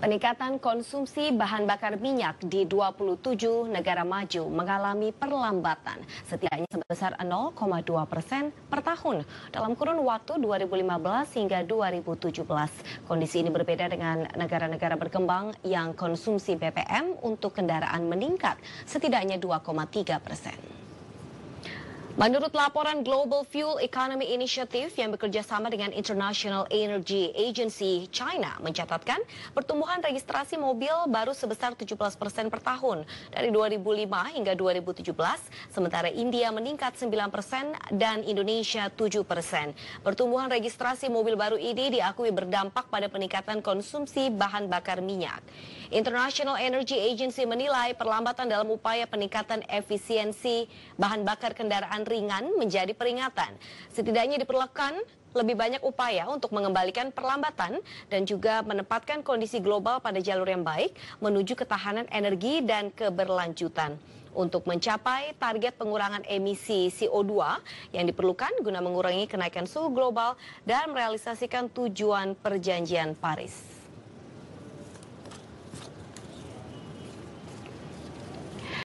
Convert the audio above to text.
Peningkatan konsumsi bahan bakar minyak di 27 negara maju mengalami perlambatan setidaknya sebesar 0,2 persen per tahun dalam kurun waktu 2015 hingga 2017. Kondisi ini berbeda dengan negara-negara berkembang yang konsumsi BBM untuk kendaraan meningkat setidaknya 2,3 persen. Menurut laporan Global Fuel Economy Initiative yang bekerja sama dengan International Energy Agency China mencatatkan pertumbuhan registrasi mobil baru sebesar 17 persen per tahun dari 2005 hingga 2017, sementara India meningkat 9 persen dan Indonesia 7 persen. Pertumbuhan registrasi mobil baru ini diakui berdampak pada peningkatan konsumsi bahan bakar minyak. International Energy Agency menilai perlambatan dalam upaya peningkatan efisiensi bahan bakar kendaraan kendaraan ringan menjadi peringatan. Setidaknya diperlukan lebih banyak upaya untuk mengembalikan perlambatan dan juga menempatkan kondisi global pada jalur yang baik menuju ketahanan energi dan keberlanjutan. Untuk mencapai target pengurangan emisi CO2 yang diperlukan guna mengurangi kenaikan suhu global dan merealisasikan tujuan perjanjian Paris.